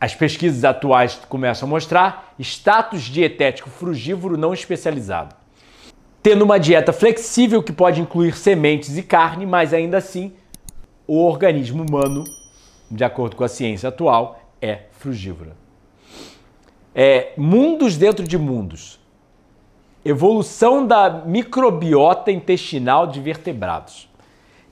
as pesquisas atuais começam a mostrar status dietético frugívoro não especializado. Tendo uma dieta flexível que pode incluir sementes e carne, mas ainda assim o organismo humano, de acordo com a ciência atual, é frugívoro. É, mundos dentro de mundos. Evolução da microbiota intestinal de vertebrados.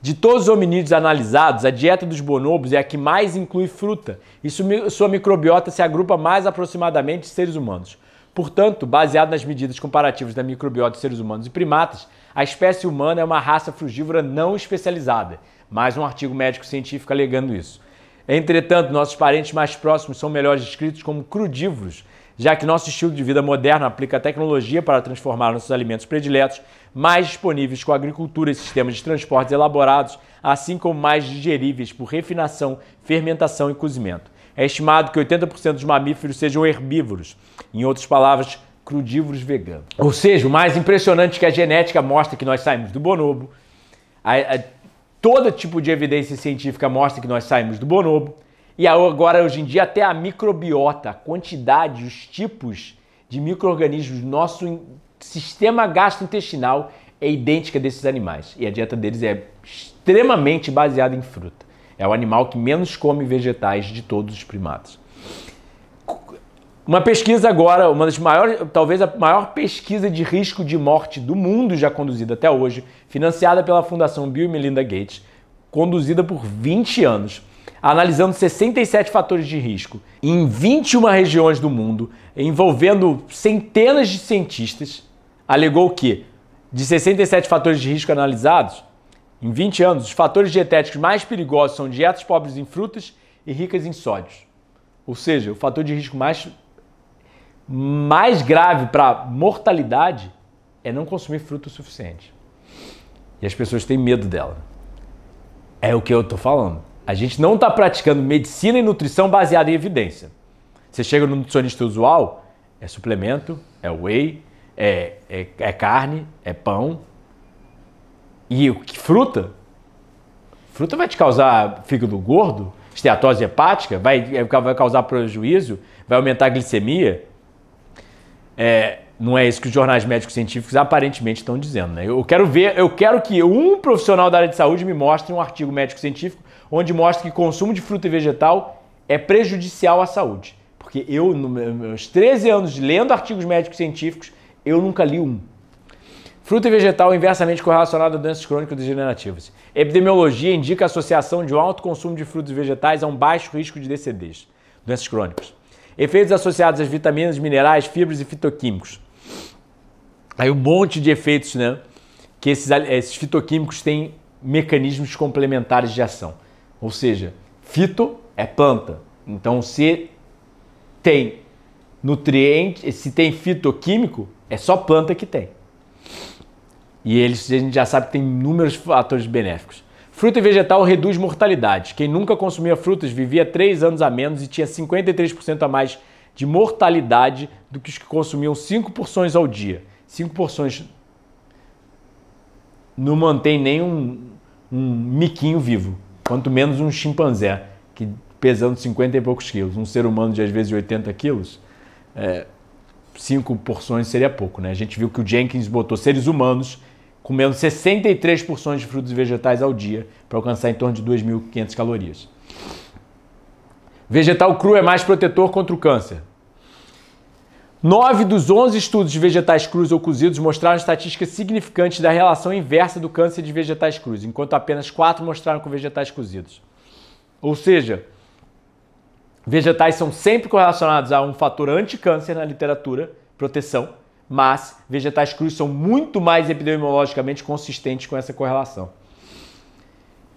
De todos os hominídeos analisados, a dieta dos bonobos é a que mais inclui fruta e sua microbiota se agrupa mais aproximadamente de seres humanos. Portanto, baseado nas medidas comparativas da microbiota de seres humanos e primatas, a espécie humana é uma raça frugívora não especializada. Mais um artigo médico-científico alegando isso. Entretanto, nossos parentes mais próximos são melhor descritos como crudívoros, já que nosso estilo de vida moderno aplica tecnologia para transformar nossos alimentos prediletos mais disponíveis com agricultura e sistemas de transportes elaborados, assim como mais digeríveis por refinação, fermentação e cozimento. É estimado que 80% dos mamíferos sejam herbívoros, em outras palavras, crudívoros veganos. Ou seja, o mais impressionante é que a genética mostra que nós saímos do bonobo, a, a, todo tipo de evidência científica mostra que nós saímos do bonobo, e agora, hoje em dia, até a microbiota, a quantidade, os tipos de micro-organismos, nosso sistema gastrointestinal é idêntica desses animais. E a dieta deles é extremamente baseada em fruta. É o animal que menos come vegetais de todos os primatas. Uma pesquisa agora, uma das maiores, talvez a maior pesquisa de risco de morte do mundo já conduzida até hoje, financiada pela Fundação Bill e Melinda Gates, conduzida por 20 anos analisando 67 fatores de risco em 21 regiões do mundo, envolvendo centenas de cientistas, alegou que, de 67 fatores de risco analisados, em 20 anos, os fatores dietéticos mais perigosos são dietas pobres em frutas e ricas em sódios. Ou seja, o fator de risco mais, mais grave para mortalidade é não consumir fruta o suficiente. E as pessoas têm medo dela. É o que eu estou falando. A gente não está praticando medicina e nutrição baseada em evidência. Você chega no nutricionista usual, é suplemento, é whey, é, é, é carne, é pão. E o que fruta? Fruta vai te causar fígado gordo, esteatose hepática, vai, vai causar prejuízo, vai aumentar a glicemia. É, não é isso que os jornais médicos científicos aparentemente estão dizendo, né? Eu quero ver, eu quero que um profissional da área de saúde me mostre um artigo médico científico onde mostra que consumo de fruta e vegetal é prejudicial à saúde. Porque eu, nos meus 13 anos lendo artigos médicos científicos, eu nunca li um. Fruta e vegetal inversamente correlacionado a doenças crônicas degenerativas. Epidemiologia indica a associação de um alto consumo de frutos e vegetais a um baixo risco de DCDs, doenças crônicas. Efeitos associados às vitaminas, minerais, fibras e fitoquímicos aí um monte de efeitos, né? Que esses, esses fitoquímicos têm mecanismos complementares de ação. Ou seja, fito é planta. Então, se tem nutriente, se tem fitoquímico, é só planta que tem. E eles a gente já sabe que tem inúmeros fatores benéficos. Fruta e vegetal reduz mortalidade. Quem nunca consumia frutas vivia 3 anos a menos e tinha 53% a mais de mortalidade do que os que consumiam 5 porções ao dia cinco porções. Não mantém nem um, um miquinho vivo, quanto menos um chimpanzé, que pesando 50 e poucos quilos. Um ser humano de às vezes 80 quilos, é, cinco porções seria pouco. Né? A gente viu que o Jenkins botou seres humanos comendo 63 porções de frutos e vegetais ao dia para alcançar em torno de 2.500 calorias. Vegetal cru é mais protetor contra o câncer. 9 dos 11 estudos de vegetais crus ou cozidos mostraram estatísticas significantes da relação inversa do câncer de vegetais crus, enquanto apenas 4 mostraram com vegetais cozidos. Ou seja, vegetais são sempre correlacionados a um fator anti-câncer na literatura, proteção, mas vegetais crus são muito mais epidemiologicamente consistentes com essa correlação.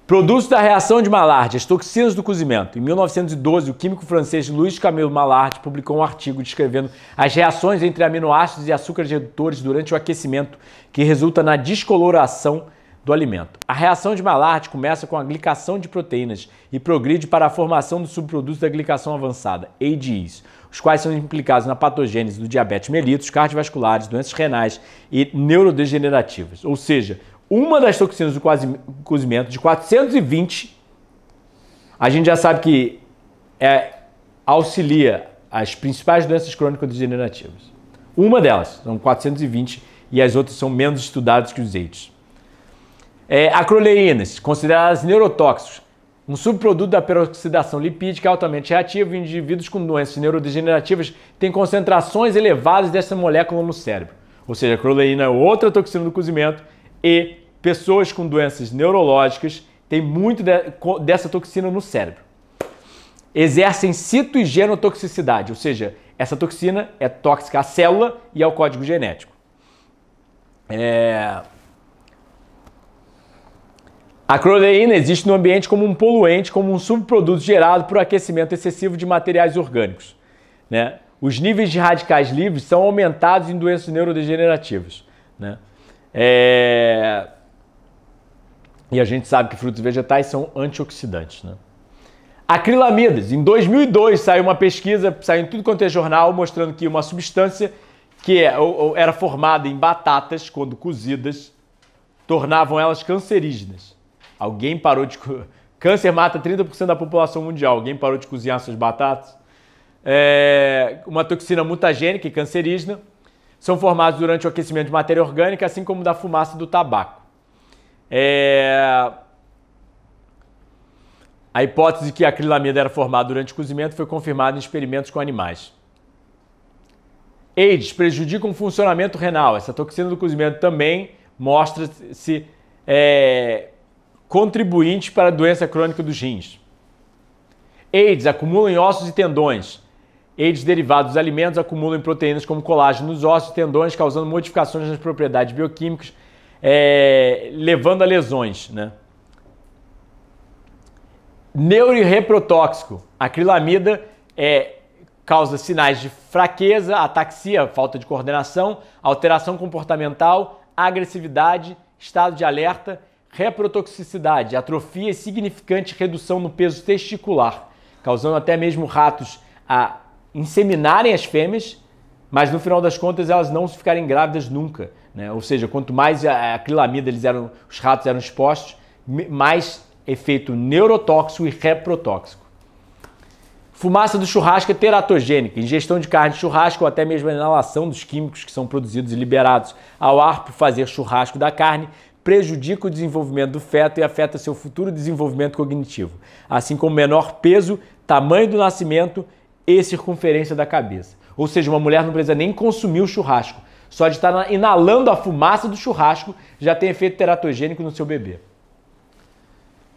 Produtos da reação de Maillard, as toxinas do cozimento. Em 1912, o químico francês Louis Camille Maillard publicou um artigo descrevendo as reações entre aminoácidos e açúcares redutores durante o aquecimento, que resulta na descoloração do alimento. A reação de Maillard começa com a glicação de proteínas e progride para a formação dos subprodutos da glicação avançada, ADEs, os quais são implicados na patogênese do diabetes mellitus, cardiovasculares, doenças renais e neurodegenerativas. Ou seja, uma das toxinas do cozimento de 420, a gente já sabe que é, auxilia as principais doenças crônico-degenerativas. Uma delas, são 420, e as outras são menos estudadas que os eidos. É, acroleínas, consideradas neurotóxicos, um subproduto da peroxidação lipídica altamente reativa em indivíduos com doenças neurodegenerativas têm concentrações elevadas dessa molécula no cérebro. Ou seja, a acroleína é outra toxina do cozimento e pessoas com doenças neurológicas têm muito de, dessa toxina no cérebro. Exercem citogenotoxicidade, ou seja, essa toxina é tóxica à célula e ao código genético. É... A cloroína existe no ambiente como um poluente, como um subproduto gerado por aquecimento excessivo de materiais orgânicos. Né? Os níveis de radicais livres são aumentados em doenças neurodegenerativas. Né? É... E a gente sabe que frutos vegetais são antioxidantes, né? Acrilamidas. Em 2002 saiu uma pesquisa, saiu em tudo quanto é jornal, mostrando que uma substância que é, era formada em batatas quando cozidas tornavam elas cancerígenas. Alguém parou de câncer mata 30% da população mundial. Alguém parou de cozinhar suas batatas? É... Uma toxina mutagênica e cancerígena são formados durante o aquecimento de matéria orgânica, assim como da fumaça do tabaco. É... A hipótese de que a acrilamida era formada durante o cozimento foi confirmada em experimentos com animais. AIDS prejudica o um funcionamento renal. Essa toxina do cozimento também mostra-se é, contribuinte para a doença crônica dos rins. AIDS acumula em ossos e tendões. Eles, derivados dos alimentos, acumulam proteínas como colágeno nos ossos e tendões, causando modificações nas propriedades bioquímicas, é, levando a lesões. Né? Neuroreprotóxico. Acrilamida é, causa sinais de fraqueza, ataxia, falta de coordenação, alteração comportamental, agressividade, estado de alerta, reprotoxicidade, atrofia e significante redução no peso testicular, causando até mesmo ratos a inseminarem as fêmeas, mas no final das contas elas não ficarem grávidas nunca. Né? Ou seja, quanto mais a, eles eram, os ratos eram expostos, mais efeito neurotóxico e reprotóxico. Fumaça do churrasco é teratogênica, ingestão de carne de churrasco ou até mesmo a inalação dos químicos que são produzidos e liberados ao ar por fazer churrasco da carne prejudica o desenvolvimento do feto e afeta seu futuro desenvolvimento cognitivo, assim como menor peso, tamanho do nascimento e circunferência da cabeça. Ou seja, uma mulher não precisa nem consumir o churrasco. Só de estar inalando a fumaça do churrasco já tem efeito teratogênico no seu bebê.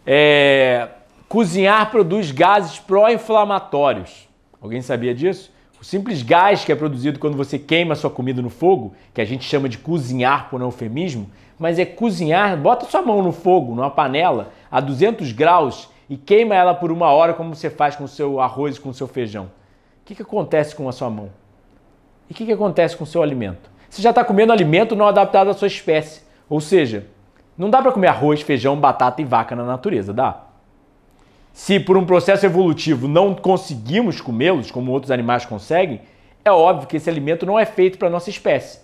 É... Cozinhar produz gases pró-inflamatórios. Alguém sabia disso? O simples gás que é produzido quando você queima sua comida no fogo, que a gente chama de cozinhar por um eufemismo, mas é cozinhar, bota sua mão no fogo, numa panela, a 200 graus e queima ela por uma hora, como você faz com o seu arroz e com o seu feijão que, que acontece com a sua mão? E o que, que acontece com o seu alimento? Você já está comendo alimento não adaptado à sua espécie. Ou seja, não dá para comer arroz, feijão, batata e vaca na natureza, dá? Se por um processo evolutivo não conseguimos comê-los, como outros animais conseguem, é óbvio que esse alimento não é feito para a nossa espécie.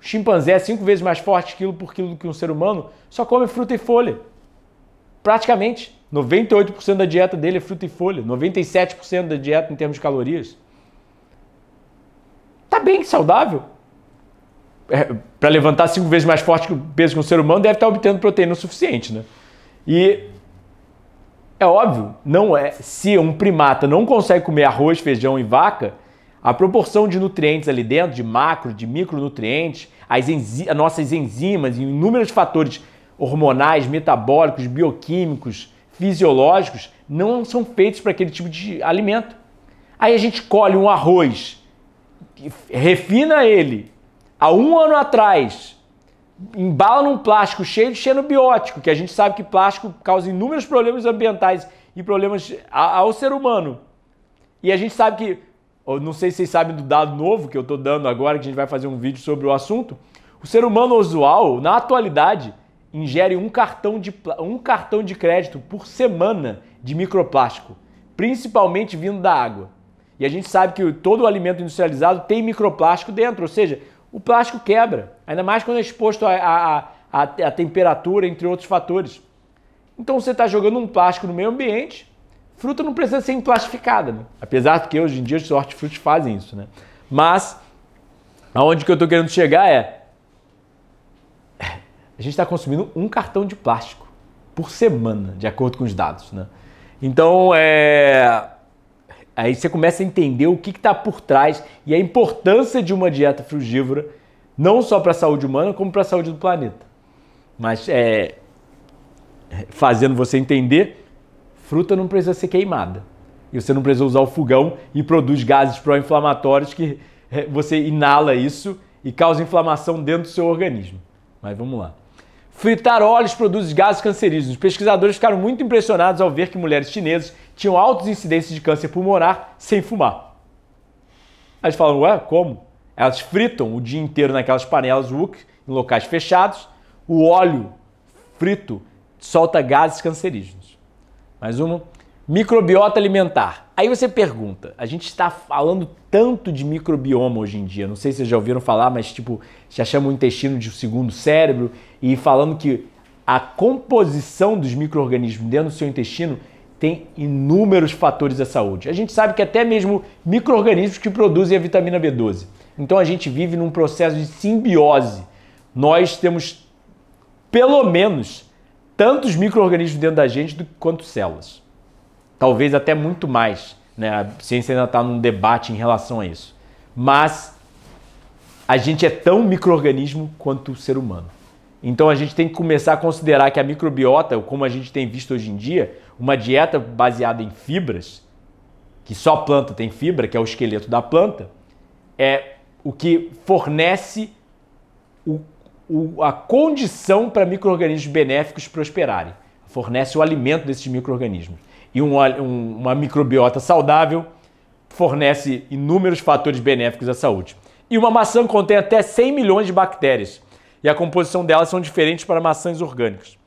O chimpanzé é cinco vezes mais forte quilo por quilo do que um ser humano, só come fruta e folha. Praticamente, 98% da dieta dele é fruta e folha, 97% da dieta em termos de calorias bem, saudável. É, para levantar cinco vezes mais forte que o peso que um ser humano, deve estar tá obtendo proteína o suficiente, né? E é óbvio, não é. Se um primata não consegue comer arroz, feijão e vaca, a proporção de nutrientes ali dentro, de macro, de micronutrientes, as, as nossas enzimas, inúmeros fatores hormonais, metabólicos, bioquímicos, fisiológicos, não são feitos para aquele tipo de alimento. Aí a gente colhe um arroz refina ele há um ano atrás, embala num plástico cheio de xenobiótico, que a gente sabe que plástico causa inúmeros problemas ambientais e problemas ao ser humano. E a gente sabe que, não sei se vocês sabem do dado novo que eu estou dando agora, que a gente vai fazer um vídeo sobre o assunto, o ser humano usual, na atualidade, ingere um cartão de, um cartão de crédito por semana de microplástico, principalmente vindo da água. E a gente sabe que todo o alimento industrializado tem microplástico dentro, ou seja, o plástico quebra, ainda mais quando é exposto à temperatura, entre outros fatores. Então você está jogando um plástico no meio ambiente, fruta não precisa ser emplastificada, né? apesar de que hoje em dia os hortifrutos fazem isso. Né? Mas, aonde que eu estou querendo chegar é, a gente está consumindo um cartão de plástico por semana, de acordo com os dados. Né? Então, é Aí você começa a entender o que está por trás e a importância de uma dieta frugívora, não só para a saúde humana, como para a saúde do planeta. Mas é, fazendo você entender, fruta não precisa ser queimada. E você não precisa usar o fogão e produz gases pró-inflamatórios que é, você inala isso e causa inflamação dentro do seu organismo. Mas vamos lá. Fritar óleos produz gases cancerígenos. pesquisadores ficaram muito impressionados ao ver que mulheres chinesas tinham altas incidências de câncer pulmonar sem fumar. Eles falam, ué, como? Elas fritam o dia inteiro naquelas panelas Wook, em locais fechados. O óleo frito solta gases cancerígenos. Mais uma. Microbiota alimentar. Aí você pergunta, a gente está falando tanto de microbioma hoje em dia, não sei se vocês já ouviram falar, mas tipo, já chamam o intestino de segundo cérebro e falando que a composição dos micro-organismos dentro do seu intestino tem inúmeros fatores à saúde. A gente sabe que até mesmo micro-organismos que produzem a vitamina B12. Então a gente vive num processo de simbiose. Nós temos pelo menos tantos micro-organismos dentro da gente do quanto células talvez até muito mais. Né? A ciência ainda está num debate em relação a isso. Mas a gente é tão microorganismo quanto o ser humano. Então a gente tem que começar a considerar que a microbiota, como a gente tem visto hoje em dia, uma dieta baseada em fibras, que só a planta tem fibra, que é o esqueleto da planta, é o que fornece o, o, a condição para micro-organismos benéficos prosperarem. Fornece o alimento desses micro-organismos e uma, uma microbiota saudável fornece inúmeros fatores benéficos à saúde. E uma maçã contém até 100 milhões de bactérias e a composição delas são diferentes para maçãs orgânicas.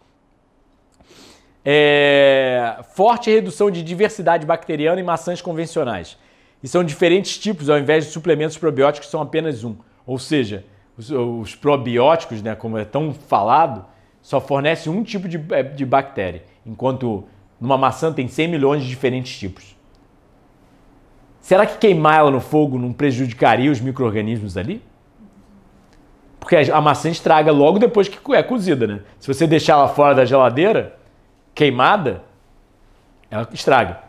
É... Forte redução de diversidade bacteriana em maçãs convencionais. E são diferentes tipos, ao invés de suplementos probióticos, são apenas um. Ou seja, os, os probióticos, né, como é tão falado, só fornecem um tipo de, é, de bactéria, enquanto numa maçã tem 100 milhões de diferentes tipos. Será que queimar ela no fogo não prejudicaria os micro-organismos ali? Porque a maçã estraga logo depois que é cozida, né? Se você deixar ela fora da geladeira, queimada, ela estraga.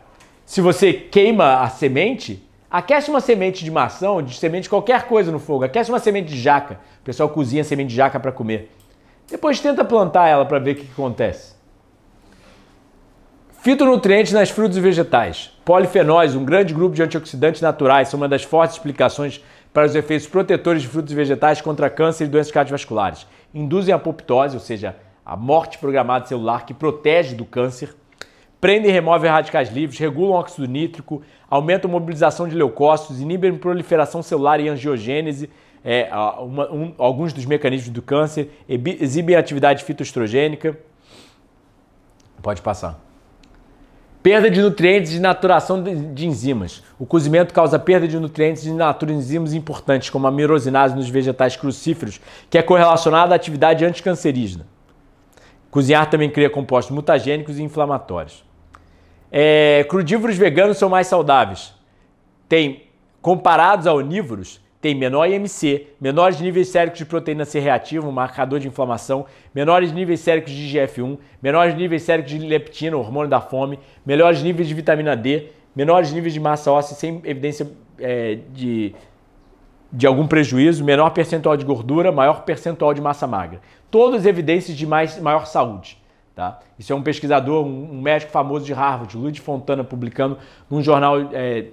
Se você queima a semente, aquece uma semente de maçã ou de semente de qualquer coisa no fogo, aquece uma semente de jaca. O pessoal cozinha semente de jaca para comer. Depois tenta plantar ela para ver o que acontece. Fitonutrientes nas frutas e vegetais. Polifenóis, um grande grupo de antioxidantes naturais, são uma das fortes explicações para os efeitos protetores de frutas e vegetais contra câncer e doenças cardiovasculares. Induzem a apoptose, ou seja, a morte programada celular que protege do câncer. Prendem e removem radicais livres, regulam o óxido nítrico, aumentam a mobilização de leucócitos, inibem a proliferação celular e angiogênese, é, uma, um, alguns dos mecanismos do câncer, exibem atividade fitoestrogênica. Pode passar. Perda de nutrientes e naturação de enzimas. O cozimento causa perda de nutrientes e natura enzimas importantes, como a mirosinase nos vegetais crucíferos, que é correlacionada à atividade anticancerígena. Cozinhar também cria compostos mutagênicos e inflamatórios. É, crudívoros veganos são mais saudáveis. Tem, comparados a onívoros, tem menor IMC, menores níveis séricos de proteína C reativa, um marcador de inflamação, menores níveis séricos de GF1, menores níveis séricos de leptina, hormônio da fome, melhores níveis de vitamina D, menores níveis de massa óssea sem evidência é, de, de algum prejuízo, menor percentual de gordura, maior percentual de massa magra. Todas evidências de mais, maior saúde. Tá? Isso é um pesquisador, um, médico famoso de Harvard, Luiz Fontana, publicando num jornal é,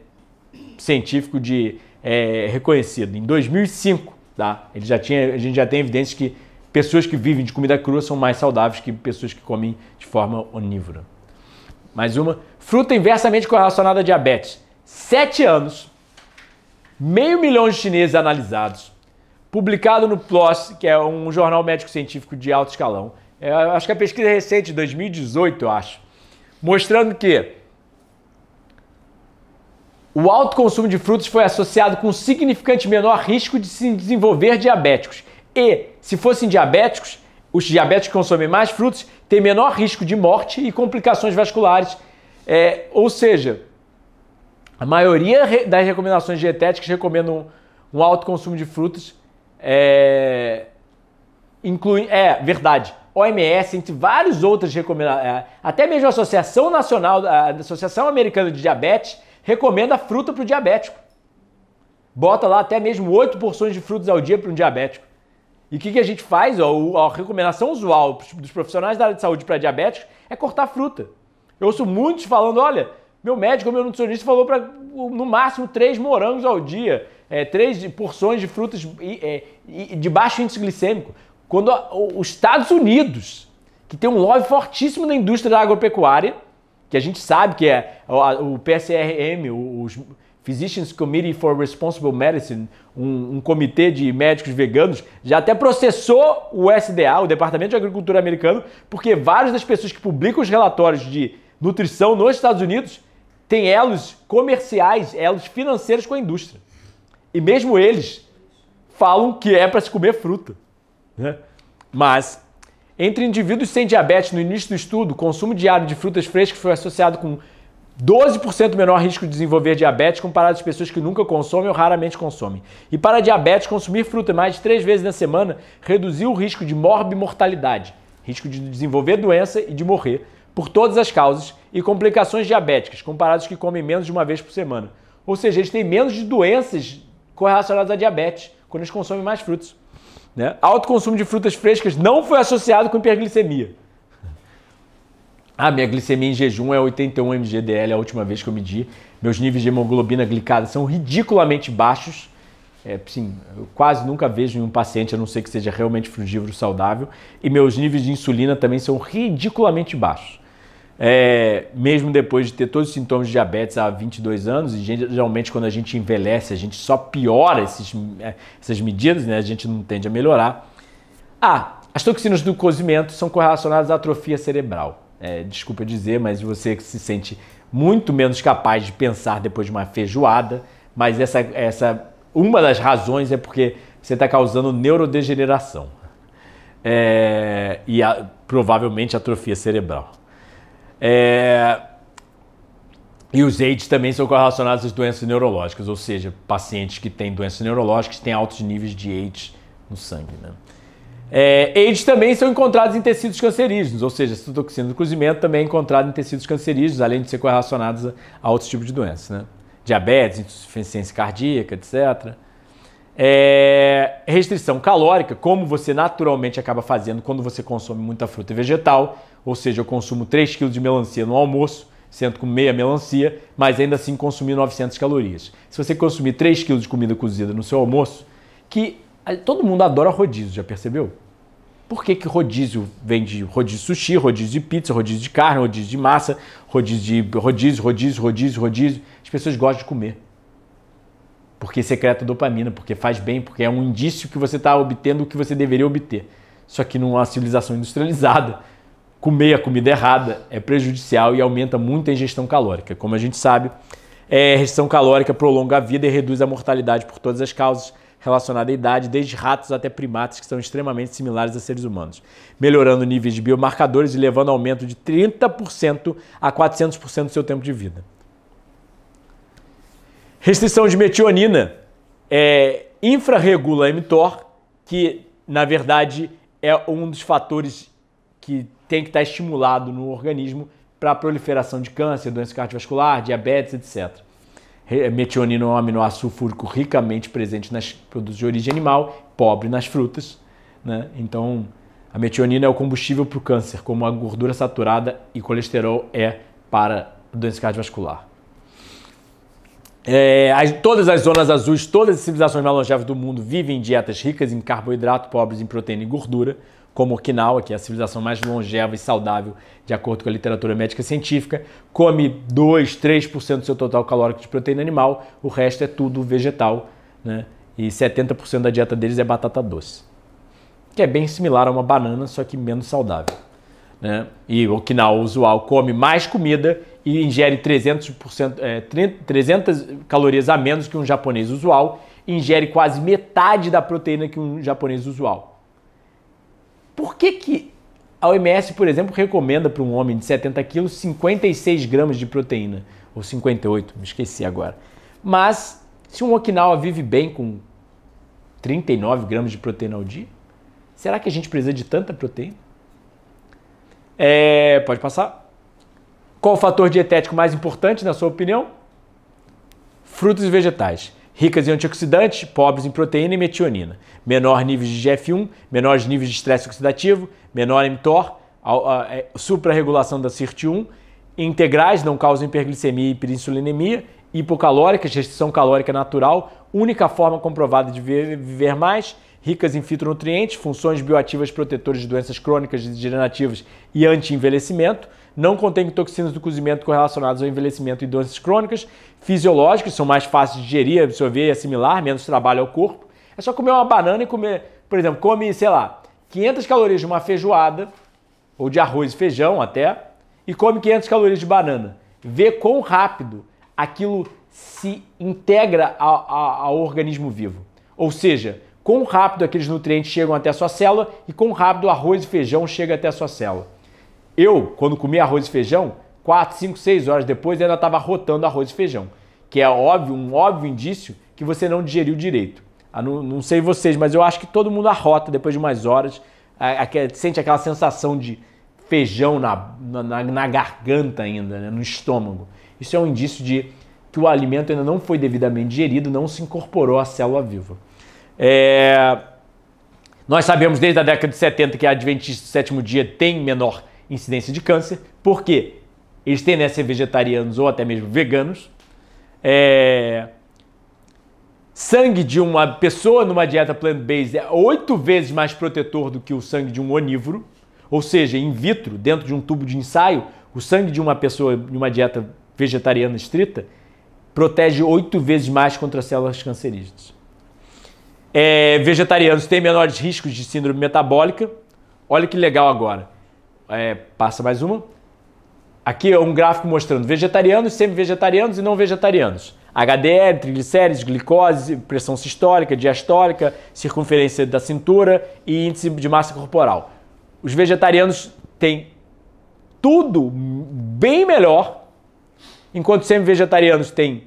científico de é, reconhecido, em 2005. Tá? Ele já tinha, a gente já tem evidências que pessoas que vivem de comida crua são mais saudáveis que pessoas que comem de forma onívora. Mais uma. Fruta inversamente correlacionada a diabetes. Sete anos, meio milhão de chineses analisados, publicado no PLOS, que é um jornal médico-científico de alto escalão. É, acho que a pesquisa recente, 2018, eu acho, mostrando que o alto consumo de frutas foi associado com um significante menor risco de se desenvolver diabéticos. E, se fossem diabéticos, os diabéticos que consomem mais frutas têm menor risco de morte e complicações vasculares. É, ou seja, a maioria das recomendações dietéticas recomendam um, um alto consumo de frutas. É, inclui, é verdade. OMS, entre várias outras recomendações, é, até mesmo a Associação Nacional, a Associação Americana de Diabetes, recomenda fruta para o diabético. Bota lá até mesmo 8 porções de frutas ao dia para um diabético. E o que, que, a gente faz? Ó, a recomendação usual dos profissionais da área de saúde para diabéticos é cortar fruta. Eu ouço muitos falando: olha, meu médico, meu nutricionista falou para no máximo três morangos ao dia, é, três porções de frutas é, de baixo índice glicêmico. Quando os Estados Unidos, que tem um lobby fortíssimo na indústria da agropecuária, que a gente sabe que é o PSRM, os Physicians Committee for Responsible Medicine, um, um, comitê de médicos veganos, já até processou o SDA, o Departamento de Agricultura americano, porque várias das pessoas que publicam os relatórios de nutrição nos Estados Unidos têm elos comerciais, elos financeiros com a indústria. E mesmo eles falam que é para se comer fruta. Né? Mas entre indivíduos sem diabetes no início do estudo, o consumo diário de frutas frescas foi associado com 12% menor risco de desenvolver diabetes comparado às pessoas que nunca consomem ou raramente consomem. E para diabetes, consumir fruta mais de três vezes na semana reduziu o risco de morbimortalidade, risco de desenvolver doença e de morrer, por todas as causas e complicações diabéticas, comparados que comem menos de uma vez por semana. Ou seja, eles têm menos de doenças correlacionadas à diabetes quando eles consomem mais frutos. Né? Alto consumo de frutas frescas não foi associado com hiperglicemia. Ah, minha glicemia em jejum é 81 mg/dl é a última vez que eu medi. Meus níveis de hemoglobina glicada são ridiculamente baixos. É, sim, eu quase nunca vejo em um paciente, a não ser que seja realmente frugívoro saudável. E meus níveis de insulina também são ridiculamente baixos é, mesmo depois de ter todos os sintomas de diabetes há 22 anos, e geralmente quando a gente envelhece, a gente só piora esses, é, essas medidas, né? a gente não tende a melhorar. Ah, as toxinas do cozimento são correlacionadas à atrofia cerebral. É, desculpa dizer, mas você se sente muito menos capaz de pensar depois de uma feijoada, mas essa, essa uma das razões é porque você está causando neurodegeneração é, e a, provavelmente atrofia cerebral. É... E os AIDS também são correlacionados às doenças neurológicas, ou seja, pacientes que têm doenças neurológicas têm altos níveis de AIDS no sangue. Né? É, AIDS também são encontrados em tecidos cancerígenos, ou seja, citotoxina do cruzimento também é encontrada em tecidos cancerígenos, além de ser correlacionados a, a outros tipos de doenças, né? Diabetes, insuficiência cardíaca, etc. É, restrição calórica, como você naturalmente acaba fazendo quando você consome muita fruta e vegetal, ou seja, eu consumo 3 kg de melancia no almoço, sendo com meia melancia, mas ainda assim consumir 900 calorias. Se você consumir 3 kg de comida cozida no seu almoço, que todo mundo adora rodízio, já percebeu? Por que, que rodízio de rodízio de sushi, rodízio de pizza, rodízio de carne, rodízio de massa, rodízio de rodízio, rodízio, rodízio, rodízio? As pessoas gostam de comer porque secreta é dopamina, porque faz bem, porque é um indício que você está obtendo o que você deveria obter. Só que numa civilização industrializada, comer a comida errada é prejudicial e aumenta muito a ingestão calórica. Como a gente sabe, é, a restrição calórica prolonga a vida e reduz a mortalidade por todas as causas relacionadas à idade, desde ratos até primatas que são extremamente similares a seres humanos, melhorando níveis de biomarcadores e levando ao aumento de 30% a 400% do seu tempo de vida. Restrição de metionina é, infrarregula mTOR, que na verdade é um dos fatores que tem que estar tá estimulado no organismo para a proliferação de câncer, doença cardiovascular, diabetes, etc. Metionina é um aminoácido sulfúrico ricamente presente nos produtos de origem animal, pobre nas frutas. Né? Então, a metionina é o combustível para o câncer, como a gordura saturada e colesterol é para doença cardiovascular. É, as, todas as zonas azuis, todas as civilizações mais longevas do mundo vivem em dietas ricas em carboidrato, pobres em proteína e gordura, como Okinawa, que é a civilização mais longeva e saudável, de acordo com a literatura médica científica, come 2, 3% do seu total calórico de proteína animal, o resto é tudo vegetal, né? E 70% da dieta deles é batata doce, que é bem similar a uma banana, só que menos saudável. Né? E Okinawa usual come mais comida e ingere 300%, é, 300 calorias a menos que um japonês usual, ingere quase metade da proteína que um japonês usual. Por que, que a OMS, por exemplo, recomenda para um homem de 70 quilos 56 gramas de proteína? Ou 58, me esqueci agora. Mas se um Okinawa vive bem com 39 gramas de proteína ao dia, será que a gente precisa de tanta proteína? É, pode passar. Qual o fator dietético mais importante, na sua opinião? Frutas e vegetais. Ricas em antioxidantes, pobres em proteína e metionina. Menor nível de GF1, menores níveis de estresse oxidativo, menor mTOR, é, suprarregulação da CIRT1, integrais não causam hiperglicemia e hiperinsulinemia, hipocalóricas, restrição calórica natural, única forma comprovada de viver mais, ricas em fitonutrientes, funções bioativas protetoras de doenças crônicas degenerativas e anti-envelhecimento não contém toxinas do cozimento correlacionadas ao envelhecimento e doenças crônicas, fisiológicas, são mais fáceis de digerir, absorver e assimilar, menos trabalho ao corpo. É só comer uma banana e comer, por exemplo, come, sei lá, 500 calorias de uma feijoada, ou de arroz e feijão até, e come 500 calorias de banana. Vê quão rápido aquilo se integra ao, ao, ao organismo vivo. Ou seja, quão rápido aqueles nutrientes chegam até a sua célula e quão rápido o arroz e feijão chega até a sua célula. Eu, quando comia arroz e feijão, 4, 5, 6 horas depois ainda estava rotando arroz e feijão, que é óbvio, um óbvio indício que você não digeriu direito. Ah, não, não, sei vocês, mas eu acho que todo mundo arrota depois de umas horas, a, a, sente aquela sensação de feijão na, na, na garganta ainda, né, no estômago. Isso é um indício de que o alimento ainda não foi devidamente digerido, não se incorporou à célula viva. É... Nós sabemos desde a década de 70 que a Adventista do sétimo dia tem menor incidência de câncer, porque eles tendem a né, ser vegetarianos ou até mesmo veganos. É... Sangue de uma pessoa numa dieta plant-based é oito vezes mais protetor do que o sangue de um onívoro. Ou seja, in vitro, dentro de um tubo de ensaio, o sangue de uma pessoa numa dieta vegetariana estrita protege oito vezes mais contra células cancerígenas. É... vegetarianos têm menores riscos de síndrome metabólica. Olha que legal agora. É, passa mais uma. Aqui é um gráfico mostrando vegetarianos, semi-vegetarianos e não vegetarianos. HDL, triglicéridos, glicose, pressão sistólica, diastólica, circunferência da cintura e índice de massa corporal. Os vegetarianos têm tudo bem melhor, enquanto semi-vegetarianos têm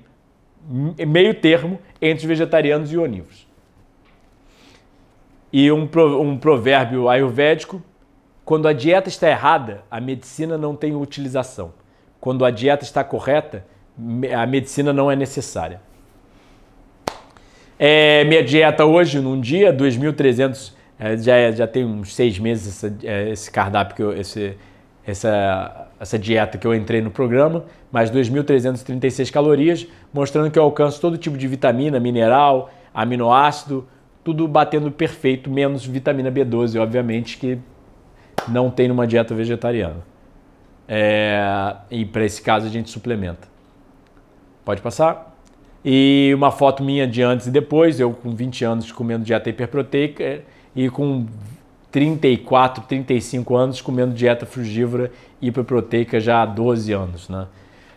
meio termo entre os vegetarianos e onívoros. E um, um provérbio ayurvédico quando a dieta está errada, a medicina não tem utilização. Quando a dieta está correta, a medicina não é necessária. É, minha dieta hoje, num dia, 2.300, é, já, é, já tem uns seis meses essa, é, esse cardápio, que eu, esse, essa, essa dieta que eu entrei no programa, mais 2.336 calorias, mostrando que eu alcanço todo tipo de vitamina, mineral, aminoácido, tudo batendo perfeito, menos vitamina B12, obviamente, que não tem numa dieta vegetariana. É, e para esse caso a gente suplementa. Pode passar? E uma foto minha de antes e depois, eu com 20 anos comendo dieta hiperproteica e com 34, 35 anos comendo dieta frugívora hiperproteica já há 12 anos, né?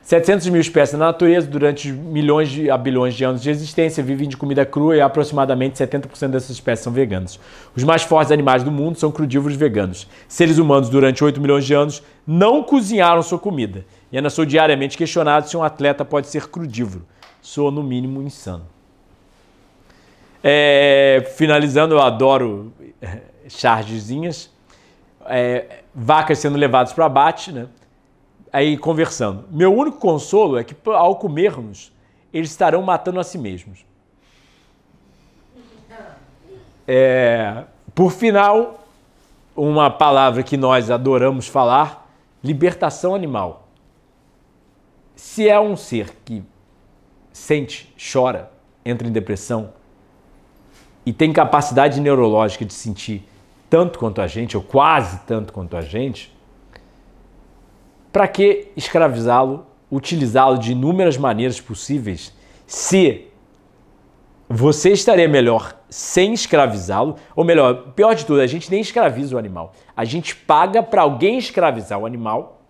700 mil espécies na natureza durante milhões de, a bilhões de anos de existência vivem de comida crua e aproximadamente 70% dessas espécies são veganas. Os mais fortes animais do mundo são crudívoros veganos. Seres humanos, durante 8 milhões de anos, não cozinharam sua comida e ainda sou diariamente questionado se um atleta pode ser crudívoro. Sou, no mínimo, insano. É, finalizando, eu adoro eh, chargezinhas. É, vacas sendo levadas para abate, né? aí conversando. Meu único consolo é que ao comermos, eles estarão matando a si mesmos. É, por final, uma palavra que nós adoramos falar: libertação animal. Se é um ser que sente, chora, entra em depressão e tem capacidade neurológica de sentir tanto quanto a gente, ou quase tanto quanto a gente, para que escravizá-lo, utilizá-lo de inúmeras maneiras possíveis, se você estaria melhor sem escravizá-lo, ou melhor, pior de tudo, a gente nem escraviza o animal. A gente paga para alguém escravizar o animal.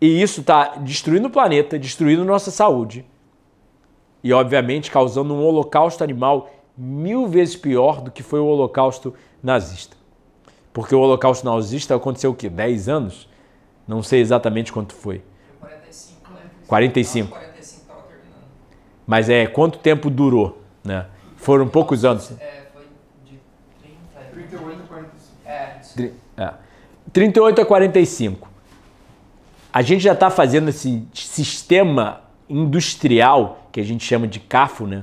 E isso está destruindo o planeta, destruindo nossa saúde. E, obviamente, causando um holocausto animal mil vezes pior do que foi o holocausto nazista. Porque o holocausto nazista aconteceu o quê? 10 anos? Não sei exatamente quanto foi. 45, né? 45. 45 Mas é quanto tempo durou, né? Foram poucos anos. É, foi de 30, 38 a 45. É. é. 38 a 45. A gente já está fazendo esse sistema industrial, que a gente chama de CAFO, né?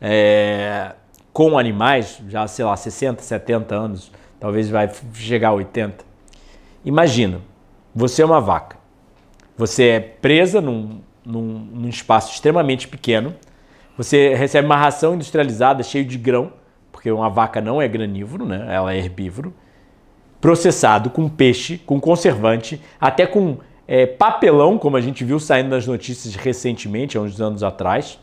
É, com animais, já sei lá, 60, 70 anos, talvez vai chegar a 80. Imagina, você é uma vaca. Você é presa num, num, num espaço extremamente pequeno. Você recebe uma ração industrializada cheia de grão, porque uma vaca não é granívoro, né? ela é herbívoro, processado com peixe, com conservante, até com é, papelão, como a gente viu saindo nas notícias recentemente, há uns anos atrás,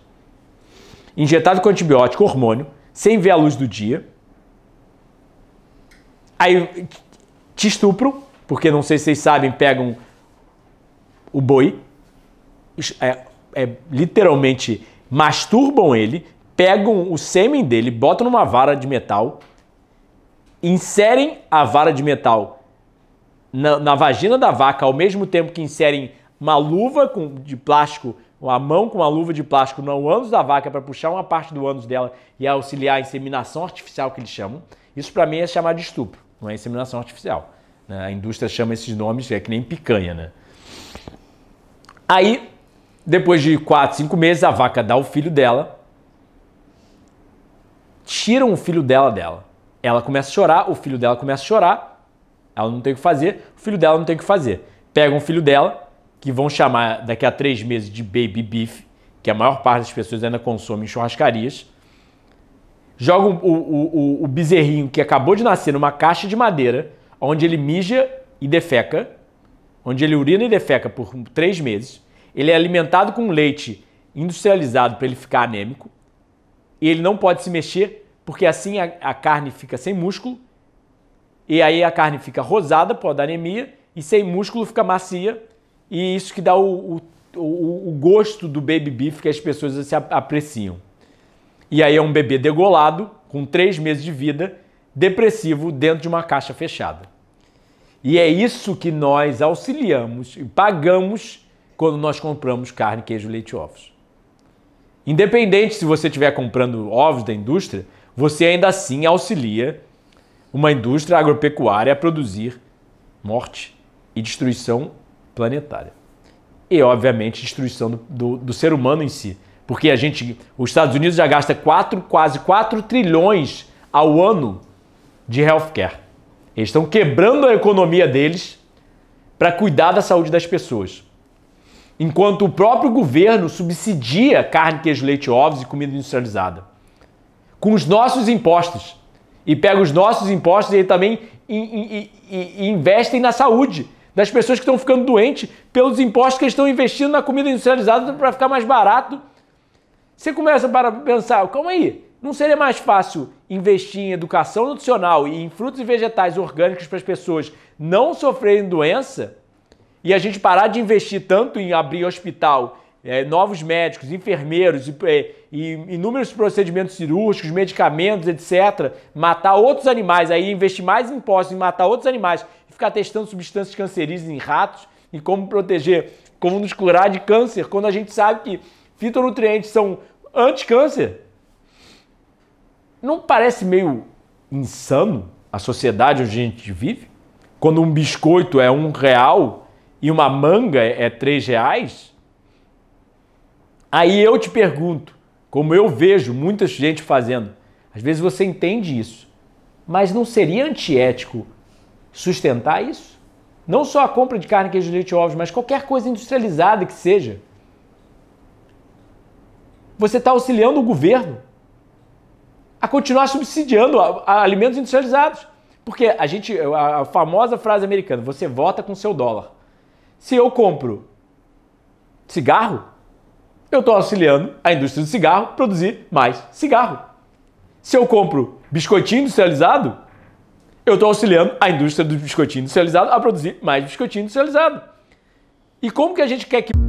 injetado com antibiótico, hormônio, sem ver a luz do dia. Aí te estupram, porque não sei se vocês sabem, pegam o boi, é, é, literalmente masturbam ele, pegam o sêmen dele, botam numa vara de metal, inserem a vara de metal na, na, vagina da vaca, ao mesmo tempo que inserem uma luva com, de plástico, uma mão com uma luva de plástico no ânus da vaca para puxar uma parte do ânus dela e auxiliar a inseminação artificial que eles chamam. Isso para mim é chamar de estupro, não é inseminação artificial. Né? A indústria chama esses nomes, é que nem picanha, né? Aí, depois de 4, 5 meses, a vaca dá o filho dela, tiram o filho dela dela. Ela começa a chorar, o filho dela começa a chorar, ela não tem o que fazer, o filho dela não tem o que fazer. Pegam o filho dela, que vão chamar daqui a três meses de baby beef, que a maior parte das pessoas ainda consome em churrascarias, jogam o, o, o, o bezerrinho que acabou de nascer numa caixa de madeira, onde ele mija e defeca, onde ele urina e defeca por três meses. Ele é alimentado com leite industrializado para ele ficar anêmico. E ele não pode se mexer, porque assim a, a carne fica sem músculo. E aí a carne fica rosada, pode dar anemia. E sem músculo fica macia. E isso que dá o, o o, o, gosto do baby beef que as pessoas se apreciam. E aí é um bebê degolado, com três meses de vida, depressivo, dentro de uma caixa fechada. E é isso que nós auxiliamos e pagamos quando nós compramos carne, queijo, leite e ovos. Independente se você estiver comprando ovos da indústria, você ainda assim auxilia uma indústria agropecuária a produzir morte e destruição planetária. E, obviamente, destruição do, do, do ser humano em si. Porque a gente, os Estados Unidos já gasta quatro, quase 4 trilhões ao ano de healthcare. Eles estão quebrando a economia deles para cuidar da saúde das pessoas. Enquanto o próprio governo subsidia carne, queijo, leite, ovos e comida industrializada. Com os nossos impostos. E pega os nossos impostos e também investem na saúde das pessoas que estão ficando doentes pelos impostos que eles estão investindo na comida industrializada para ficar mais barato. Você começa para pensar, calma aí, não seria mais fácil investir em educação nutricional e em frutos e vegetais orgânicos para as pessoas não sofrerem doença? E a gente parar de investir tanto em abrir hospital, é, novos médicos, enfermeiros e, é, e inúmeros procedimentos cirúrgicos, medicamentos, etc., matar outros animais, aí investir mais impostos em matar outros animais e ficar testando substâncias cancerígenas em ratos e como proteger, como nos curar de câncer, quando a gente sabe que fitonutrientes são anti-câncer? Não parece meio insano a sociedade onde a gente vive? Quando um biscoito é um real e uma manga é três reais? Aí eu te pergunto, como eu vejo muita gente fazendo, às vezes você entende isso, mas não seria antiético sustentar isso? Não só a compra de carne, queijo, leite e ovos, mas qualquer coisa industrializada que seja. Você está auxiliando o governo a continuar subsidiando a, a alimentos industrializados. Porque a gente, a famosa frase americana, você vota com seu dólar. Se eu compro cigarro, eu estou auxiliando a indústria do cigarro a produzir mais cigarro. Se eu compro biscoitinho industrializado, eu estou auxiliando a indústria do biscoitinho industrializado a produzir mais biscoitinho industrializado. E como que a gente quer que